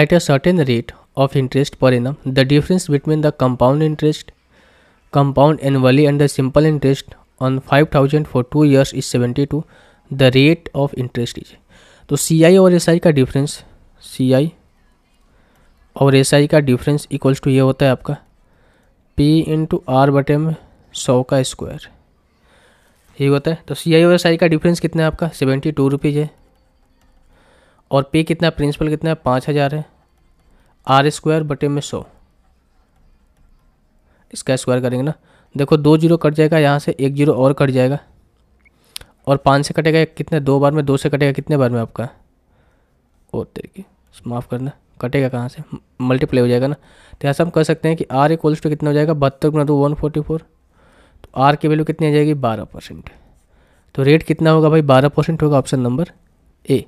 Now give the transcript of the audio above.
At a certain rate of interest per annum, the difference between the compound interest, compound annually, and the simple interest on 5000 for 2 years is 72. The rate of interest is तो सी आई और S I का difference सी आई और S I का difference equals to ये होता है आपका P into are बटे में सौ का स्क्वायर ये होता है तो सी आई और एस आई का डिफरेंस कितना है आपका सेवेंटी टू रुपीज़ है और पे कितना है प्रिंसिपल कितना है पाँच हज़ार है आर स्क्वायर बटे में सौ इसका स्क्वायर करेंगे ना देखो दो जीरो कट जाएगा यहाँ से एक जीरो और कट जाएगा और पाँच से कटेगा कितने दो बार में दो से कटेगा कितने बार में आपका और तरीके माफ़ करना कटेगा कहाँ से मल्टीप्लाई हो जाएगा ना तो यहाँ से हम कह सकते हैं कि आर इक्वल्स टू कितना हो जाएगा बहत्तर गुना दो वन फोर्टी फोर तो आर की वैल्यू कितनी आ जाएगी बारह परसेंट तो रेट कितना होगा भाई बारह परसेंट होगा ऑप्शन नंबर ए